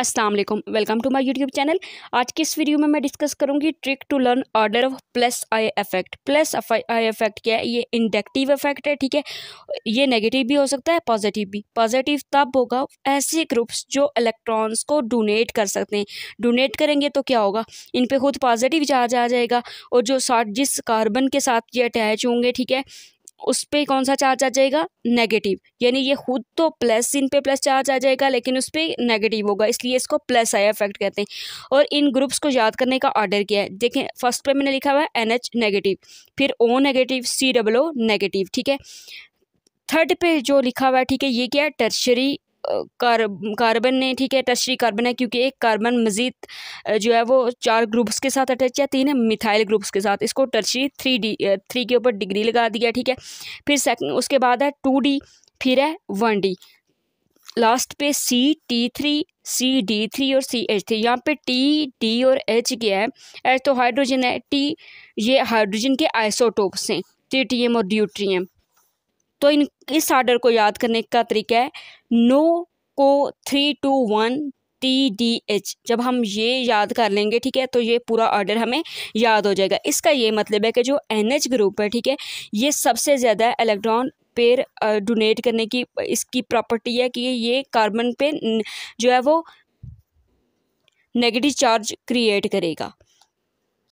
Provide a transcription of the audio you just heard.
Aslam welcome to my YouTube channel आज की इस वीडियो में मैं डिस्कस करूँगी trick to learn order of plus I effect plus I effect क्या है ये इंडक्टिव इफेक्ट है ठीक है ये नेगेटिव भी हो सकता है पॉजिटिव भी पॉजिटिव तब होगा ऐसे ग्रुप्स जो इलेक्ट्रॉन्स को डोनेट कर सकते हैं डोनेट करेंगे तो क्या होगा इन पर खुद पॉजिटिव चार्ज आ जाएगा और जो साथ जिस कार्बन के साथ ये अटैच होंगे ठीक है उस पर कौन सा चार्ज आ जाएगा नेगेटिव यानी ये खुद तो प्लस इन पे प्लस चार्ज आ जाएगा लेकिन उस पर नेगेटिव होगा इसलिए इसको प्लस आया इफेक्ट कहते हैं और इन ग्रुप्स को याद करने का ऑर्डर किया है देखें फर्स्ट पे मैंने लिखा हुआ है एन एच नेगेटिव फिर ओ नेगेटिव सी डब्लो नेगेटिव ठीक है थर्ड पे जो लिखा हुआ है ठीक है ये क्या है टर्शरी कार कार्बन ने ठीक है टर्शरी कार्बन है क्योंकि एक कार्बन मजीद जो है वो चार ग्रुप्स के साथ अटैच है तीन है मिथाइल ग्रुप्स के साथ इसको टर्शरी थ्री डी थ्री के ऊपर डिग्री लगा दिया ठीक है फिर सेकंड उसके बाद है टू डी फिर है वन डी लास्ट पे C T three C D three और सी एच थ्री यहाँ पे टी डी और एच क्या है एच तो हाइड्रोजन है टी ये हाइड्रोजन के आइसोटोप्स हैं ट्रिटियम और ड्यूट्रियम तो इन इस आर्डर को याद करने का तरीका है नो को three two one T D H जब हम ये याद कर लेंगे ठीक है तो ये पूरा ऑर्डर हमें याद हो जाएगा इसका ये मतलब है कि जो एन एच ग्रुप है ठीक है ये सबसे ज़्यादा इलेक्ट्रॉन पेर डोनेट करने की इसकी प्रॉपर्टी है कि ये कार्बन पे जो है वो नेगेटिव चार्ज क्रिएट करेगा